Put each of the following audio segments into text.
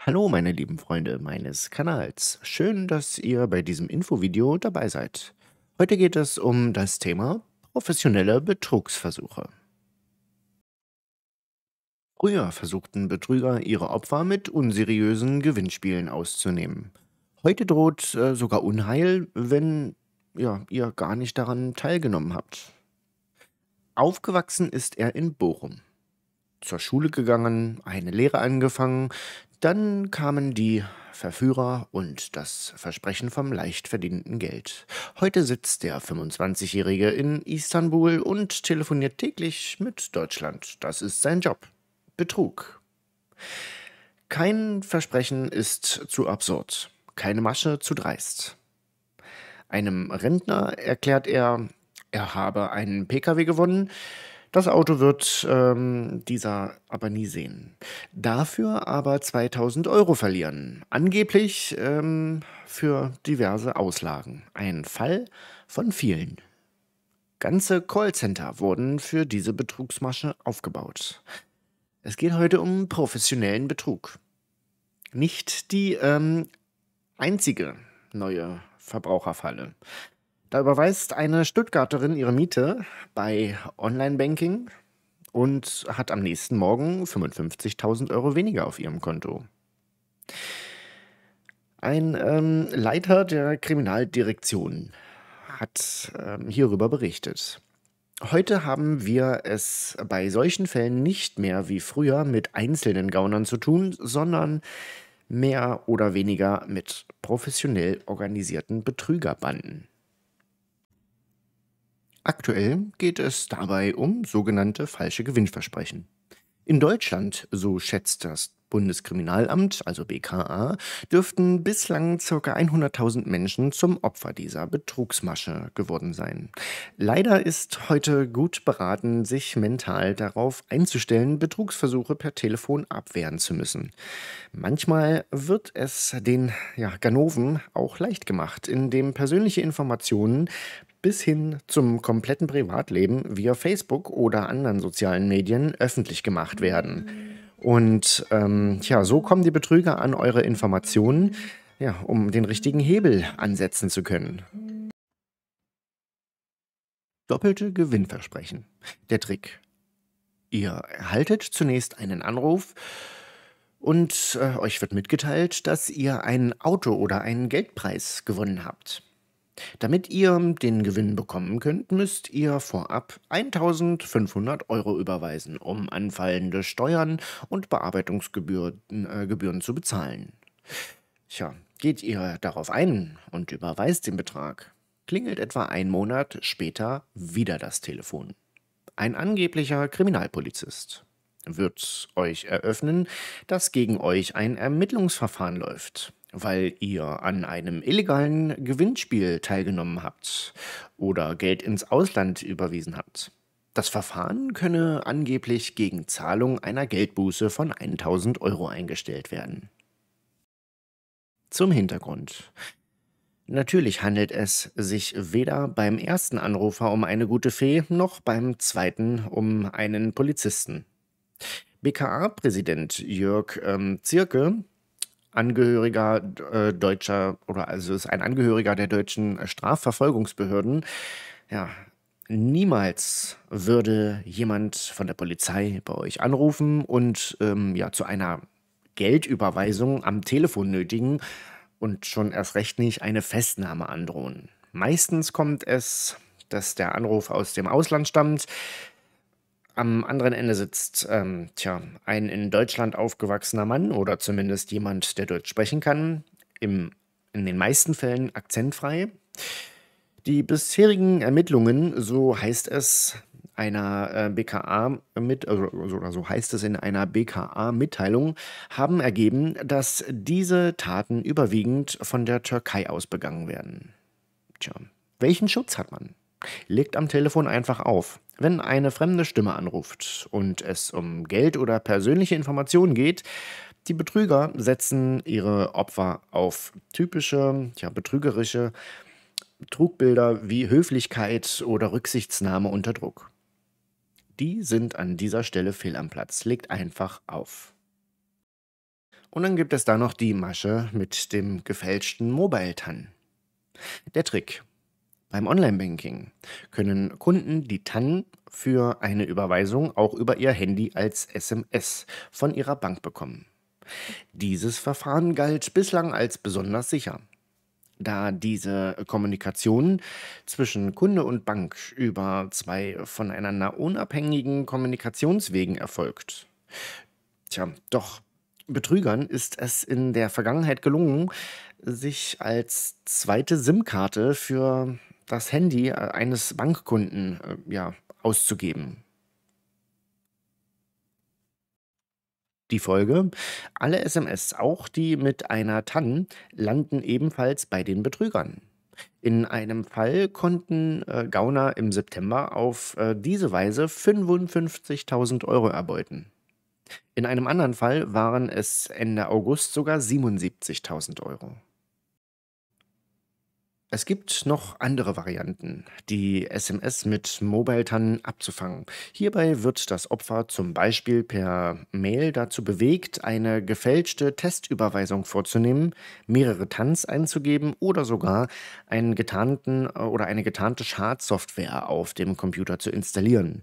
Hallo meine lieben Freunde meines Kanals. Schön, dass ihr bei diesem Infovideo dabei seid. Heute geht es um das Thema professionelle Betrugsversuche. Früher versuchten Betrüger ihre Opfer mit unseriösen Gewinnspielen auszunehmen. Heute droht äh, sogar Unheil, wenn ja, ihr gar nicht daran teilgenommen habt. Aufgewachsen ist er in Bochum zur Schule gegangen, eine Lehre angefangen, dann kamen die Verführer und das Versprechen vom leicht verdienten Geld. Heute sitzt der 25-Jährige in Istanbul und telefoniert täglich mit Deutschland. Das ist sein Job. Betrug. Kein Versprechen ist zu absurd, keine Masche zu dreist. Einem Rentner erklärt er, er habe einen Pkw gewonnen, das Auto wird ähm, dieser aber nie sehen. Dafür aber 2000 Euro verlieren. Angeblich ähm, für diverse Auslagen. Ein Fall von vielen. Ganze Callcenter wurden für diese Betrugsmasche aufgebaut. Es geht heute um professionellen Betrug. Nicht die ähm, einzige neue Verbraucherfalle. Da überweist eine Stuttgarterin ihre Miete bei Online-Banking und hat am nächsten Morgen 55.000 Euro weniger auf ihrem Konto. Ein ähm, Leiter der Kriminaldirektion hat ähm, hierüber berichtet. Heute haben wir es bei solchen Fällen nicht mehr wie früher mit einzelnen Gaunern zu tun, sondern mehr oder weniger mit professionell organisierten Betrügerbanden. Aktuell geht es dabei um sogenannte falsche Gewinnversprechen. In Deutschland, so schätzt das Bundeskriminalamt, also BKA, dürften bislang ca. 100.000 Menschen zum Opfer dieser Betrugsmasche geworden sein. Leider ist heute gut beraten, sich mental darauf einzustellen, Betrugsversuche per Telefon abwehren zu müssen. Manchmal wird es den ja, Ganoven auch leicht gemacht, indem persönliche Informationen bis hin zum kompletten Privatleben via Facebook oder anderen sozialen Medien öffentlich gemacht werden. Und ähm, ja, so kommen die Betrüger an eure Informationen, ja, um den richtigen Hebel ansetzen zu können. Doppelte Gewinnversprechen. Der Trick. Ihr erhaltet zunächst einen Anruf und äh, euch wird mitgeteilt, dass ihr ein Auto oder einen Geldpreis gewonnen habt. Damit ihr den Gewinn bekommen könnt, müsst ihr vorab 1500 Euro überweisen, um anfallende Steuern und Bearbeitungsgebühren äh, Gebühren zu bezahlen. Tja, geht ihr darauf ein und überweist den Betrag, klingelt etwa ein Monat später wieder das Telefon. Ein angeblicher Kriminalpolizist wird euch eröffnen, dass gegen euch ein Ermittlungsverfahren läuft weil ihr an einem illegalen Gewinnspiel teilgenommen habt oder Geld ins Ausland überwiesen habt. Das Verfahren könne angeblich gegen Zahlung einer Geldbuße von 1000 Euro eingestellt werden. Zum Hintergrund. Natürlich handelt es sich weder beim ersten Anrufer um eine gute Fee noch beim zweiten um einen Polizisten. BKA-Präsident Jörg ähm, Zirke Angehöriger äh, deutscher oder also ist ein Angehöriger der deutschen Strafverfolgungsbehörden. Ja, niemals würde jemand von der Polizei bei euch anrufen und ähm, ja zu einer Geldüberweisung am Telefon nötigen und schon erst recht nicht eine Festnahme androhen. Meistens kommt es, dass der Anruf aus dem Ausland stammt, am anderen Ende sitzt, ähm, tja, ein in Deutschland aufgewachsener Mann oder zumindest jemand, der Deutsch sprechen kann, im, in den meisten Fällen akzentfrei. Die bisherigen Ermittlungen, so heißt es, einer äh, BKA mit, äh, oder so heißt es in einer BKA-Mitteilung, haben ergeben, dass diese Taten überwiegend von der Türkei aus begangen werden. Tja, welchen Schutz hat man? Legt am Telefon einfach auf. Wenn eine fremde Stimme anruft und es um Geld oder persönliche Informationen geht, die Betrüger setzen ihre Opfer auf typische, ja, betrügerische Trugbilder wie Höflichkeit oder Rücksichtsnahme unter Druck. Die sind an dieser Stelle fehl am Platz. Legt einfach auf. Und dann gibt es da noch die Masche mit dem gefälschten Mobile-TAN. Der Trick. Beim Online-Banking können Kunden die TAN für eine Überweisung auch über ihr Handy als SMS von ihrer Bank bekommen. Dieses Verfahren galt bislang als besonders sicher da diese Kommunikation zwischen Kunde und Bank über zwei voneinander unabhängigen Kommunikationswegen erfolgt. Tja, doch Betrügern ist es in der Vergangenheit gelungen, sich als zweite SIM-Karte für das Handy äh, eines Bankkunden äh, ja, auszugeben. Die Folge? Alle SMS, auch die mit einer TAN, landen ebenfalls bei den Betrügern. In einem Fall konnten äh, Gauner im September auf äh, diese Weise 55.000 Euro erbeuten. In einem anderen Fall waren es Ende August sogar 77.000 Euro. Es gibt noch andere Varianten, die SMS mit Mobile-TAN abzufangen. Hierbei wird das Opfer zum Beispiel per Mail dazu bewegt, eine gefälschte Testüberweisung vorzunehmen, mehrere TANs einzugeben oder sogar einen getarnten äh, oder eine getarnte Schadsoftware auf dem Computer zu installieren.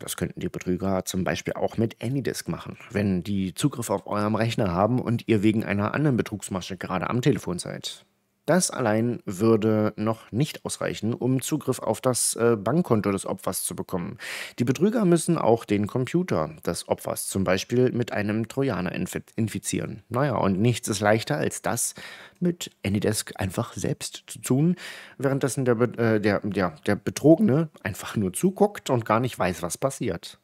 Das könnten die Betrüger zum Beispiel auch mit Anydesk machen, wenn die Zugriff auf eurem Rechner haben und ihr wegen einer anderen Betrugsmasche gerade am Telefon seid. Das allein würde noch nicht ausreichen, um Zugriff auf das äh, Bankkonto des Opfers zu bekommen. Die Betrüger müssen auch den Computer des Opfers zum Beispiel mit einem Trojaner infizieren. Naja, und nichts ist leichter als das mit Anydesk einfach selbst zu tun, währenddessen der, äh, der, der, der Betrogene einfach nur zuguckt und gar nicht weiß, was passiert.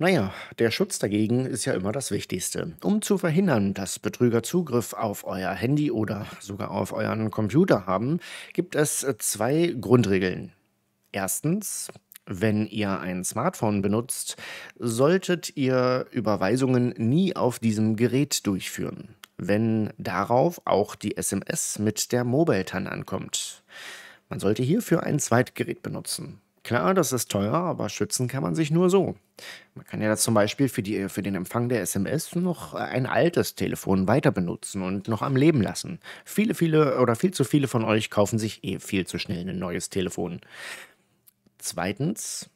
Naja, der Schutz dagegen ist ja immer das Wichtigste. Um zu verhindern, dass Betrüger Zugriff auf euer Handy oder sogar auf euren Computer haben, gibt es zwei Grundregeln. Erstens, wenn ihr ein Smartphone benutzt, solltet ihr Überweisungen nie auf diesem Gerät durchführen, wenn darauf auch die SMS mit der Mobile-TAN ankommt. Man sollte hierfür ein Zweitgerät benutzen. Klar, das ist teuer, aber schützen kann man sich nur so. Man kann ja zum Beispiel für, die, für den Empfang der SMS noch äh, ein altes Telefon weiter benutzen und noch am Leben lassen. Viele, viele oder viel zu viele von euch kaufen sich eh viel zu schnell ein neues Telefon. Zweitens,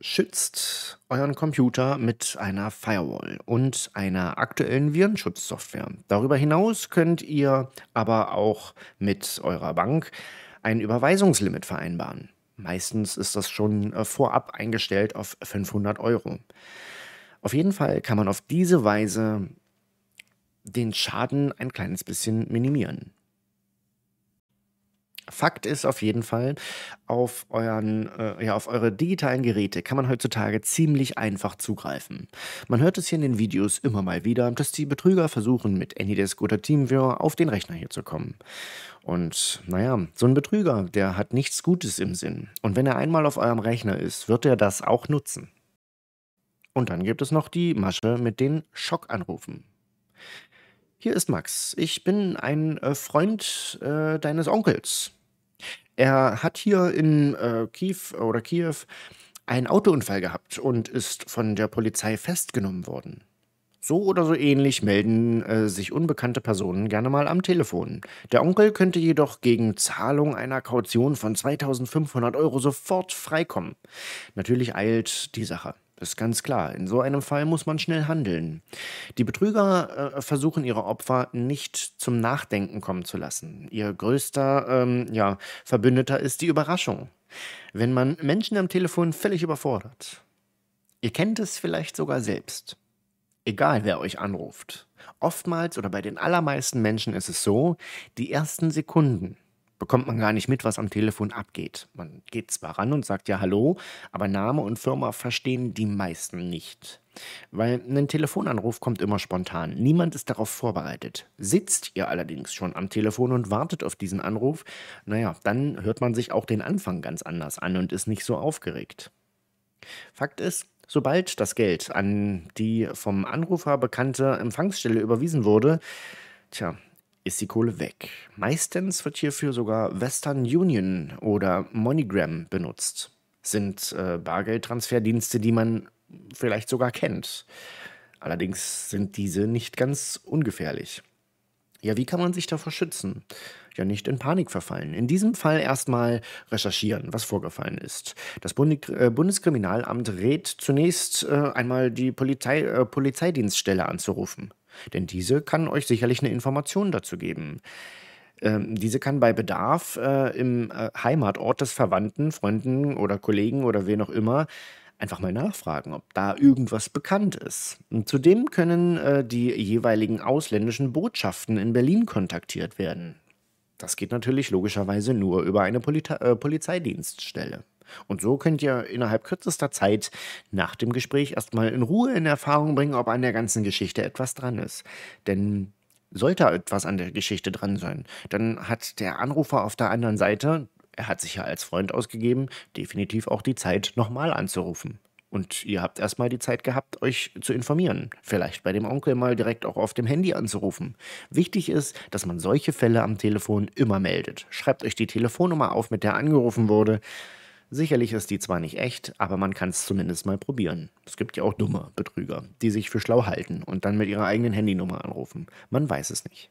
schützt euren Computer mit einer Firewall und einer aktuellen Virenschutzsoftware. Darüber hinaus könnt ihr aber auch mit eurer Bank ein Überweisungslimit vereinbaren. Meistens ist das schon äh, vorab eingestellt auf 500 Euro. Auf jeden Fall kann man auf diese Weise den Schaden ein kleines bisschen minimieren. Fakt ist auf jeden Fall, auf, euren, äh, ja, auf eure digitalen Geräte kann man heutzutage ziemlich einfach zugreifen. Man hört es hier in den Videos immer mal wieder, dass die Betrüger versuchen, mit Anydesk oder TeamViewer auf den Rechner hier zu kommen. Und naja, so ein Betrüger, der hat nichts Gutes im Sinn. Und wenn er einmal auf eurem Rechner ist, wird er das auch nutzen. Und dann gibt es noch die Masche mit den Schockanrufen. Hier ist Max. Ich bin ein äh, Freund äh, deines Onkels. Er hat hier in äh, Kiew oder Kiew einen Autounfall gehabt und ist von der Polizei festgenommen worden. So oder so ähnlich melden äh, sich unbekannte Personen gerne mal am Telefon. Der Onkel könnte jedoch gegen Zahlung einer Kaution von 2500 Euro sofort freikommen. Natürlich eilt die Sache. Das ist ganz klar. In so einem Fall muss man schnell handeln. Die Betrüger äh, versuchen ihre Opfer nicht zum Nachdenken kommen zu lassen. Ihr größter ähm, ja, Verbündeter ist die Überraschung. Wenn man Menschen am Telefon völlig überfordert. Ihr kennt es vielleicht sogar selbst. Egal wer euch anruft. Oftmals oder bei den allermeisten Menschen ist es so, die ersten Sekunden bekommt man gar nicht mit, was am Telefon abgeht. Man geht zwar ran und sagt ja Hallo, aber Name und Firma verstehen die meisten nicht. Weil ein Telefonanruf kommt immer spontan. Niemand ist darauf vorbereitet. Sitzt ihr allerdings schon am Telefon und wartet auf diesen Anruf, naja, dann hört man sich auch den Anfang ganz anders an und ist nicht so aufgeregt. Fakt ist, sobald das Geld an die vom Anrufer bekannte Empfangsstelle überwiesen wurde, tja, ist die Kohle weg. Meistens wird hierfür sogar Western Union oder MoneyGram benutzt. Sind äh, Bargeldtransferdienste, die man vielleicht sogar kennt. Allerdings sind diese nicht ganz ungefährlich. Ja, wie kann man sich davor schützen? Ja, nicht in Panik verfallen. In diesem Fall erstmal recherchieren, was vorgefallen ist. Das äh, Bundeskriminalamt rät zunächst äh, einmal die Polizei, äh, Polizeidienststelle anzurufen. Denn diese kann euch sicherlich eine Information dazu geben. Ähm, diese kann bei Bedarf äh, im äh, Heimatort des Verwandten, Freunden oder Kollegen oder wen auch immer einfach mal nachfragen, ob da irgendwas bekannt ist. Und zudem können äh, die jeweiligen ausländischen Botschaften in Berlin kontaktiert werden. Das geht natürlich logischerweise nur über eine Poli äh, Polizeidienststelle. Und so könnt ihr innerhalb kürzester Zeit nach dem Gespräch erstmal in Ruhe in Erfahrung bringen, ob an der ganzen Geschichte etwas dran ist. Denn sollte etwas an der Geschichte dran sein, dann hat der Anrufer auf der anderen Seite, er hat sich ja als Freund ausgegeben, definitiv auch die Zeit, nochmal anzurufen. Und ihr habt erstmal die Zeit gehabt, euch zu informieren. Vielleicht bei dem Onkel mal direkt auch auf dem Handy anzurufen. Wichtig ist, dass man solche Fälle am Telefon immer meldet. Schreibt euch die Telefonnummer auf, mit der angerufen wurde. Sicherlich ist die zwar nicht echt, aber man kann es zumindest mal probieren. Es gibt ja auch dumme Betrüger, die sich für schlau halten und dann mit ihrer eigenen Handynummer anrufen. Man weiß es nicht.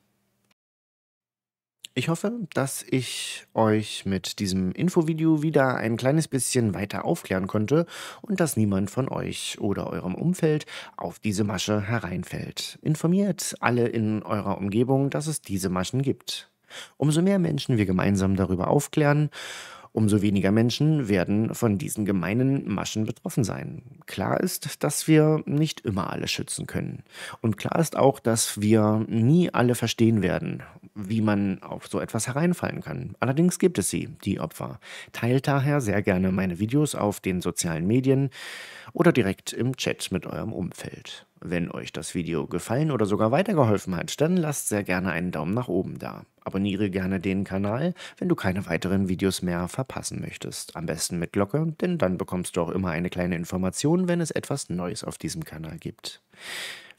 Ich hoffe, dass ich euch mit diesem Infovideo wieder ein kleines bisschen weiter aufklären konnte und dass niemand von euch oder eurem Umfeld auf diese Masche hereinfällt. Informiert alle in eurer Umgebung, dass es diese Maschen gibt. Umso mehr Menschen wir gemeinsam darüber aufklären, Umso weniger Menschen werden von diesen gemeinen Maschen betroffen sein. Klar ist, dass wir nicht immer alle schützen können. Und klar ist auch, dass wir nie alle verstehen werden, wie man auf so etwas hereinfallen kann. Allerdings gibt es sie, die Opfer. Teilt daher sehr gerne meine Videos auf den sozialen Medien oder direkt im Chat mit eurem Umfeld. Wenn euch das Video gefallen oder sogar weitergeholfen hat, dann lasst sehr gerne einen Daumen nach oben da. Abonniere gerne den Kanal, wenn du keine weiteren Videos mehr verpassen möchtest. Am besten mit Glocke, denn dann bekommst du auch immer eine kleine Information, wenn es etwas Neues auf diesem Kanal gibt.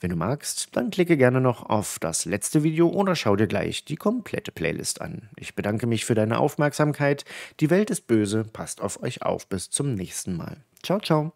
Wenn du magst, dann klicke gerne noch auf das letzte Video oder schau dir gleich die komplette Playlist an. Ich bedanke mich für deine Aufmerksamkeit. Die Welt ist böse, passt auf euch auf. Bis zum nächsten Mal. Ciao, ciao.